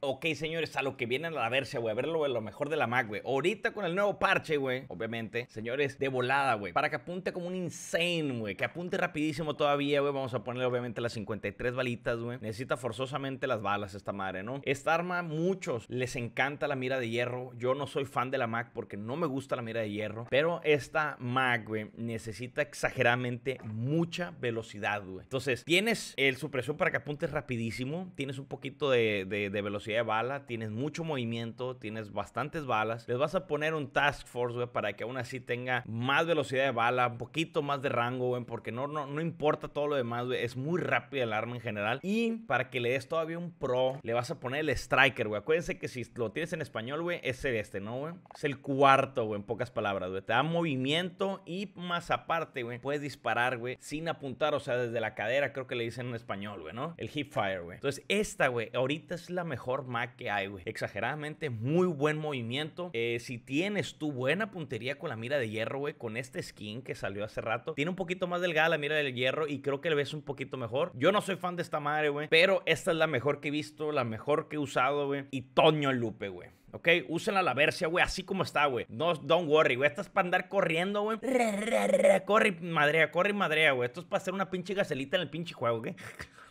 Ok, señores, a lo que vienen a la verse, güey, a verlo, lo mejor de la Mac, güey. Ahorita con el nuevo parche, güey, obviamente, señores, de volada, güey. Para que apunte como un insane, güey. Que apunte rapidísimo todavía, güey. Vamos a ponerle, obviamente, las 53 balitas, güey. Necesita forzosamente las balas esta madre, ¿no? Esta arma, muchos les encanta la mira de hierro. Yo no soy fan de la Mac porque no me gusta la mira de hierro. Pero esta Mac, güey, necesita exageradamente mucha velocidad, güey. Entonces, tienes el supresor para que apunte rapidísimo. Tienes un poquito de velocidad de bala, tienes mucho movimiento, tienes bastantes balas. Les vas a poner un Task Force, güey, para que aún así tenga más velocidad de bala, un poquito más de rango, güey, porque no, no, no importa todo lo demás, güey. Es muy rápido el arma en general. Y para que le des todavía un pro, le vas a poner el Striker, güey. Acuérdense que si lo tienes en español, güey, es el este, ¿no, güey? Es el cuarto, güey, en pocas palabras, güey. Te da movimiento y más aparte, güey, puedes disparar, güey, sin apuntar, o sea, desde la cadera, creo que le dicen en español, güey, ¿no? El hip fire, güey. Entonces, esta, güey, ahorita es la mejor más que hay, Exageradamente, muy buen movimiento. Eh, si tienes tu buena puntería con la mira de hierro, güey, con este skin que salió hace rato, tiene un poquito más delgada la mira del hierro y creo que le ves un poquito mejor. Yo no soy fan de esta madre, güey, pero esta es la mejor que he visto, la mejor que he usado, güey. Y Toño Lupe, güey. ¿ok? Úsenla a la versia, güey, así como está, güey. No, don't worry, güey. esta es para andar corriendo, güey. Corre, madrea, corre, madrea, güey. Esto es para hacer una pinche gacelita en el pinche juego, güey.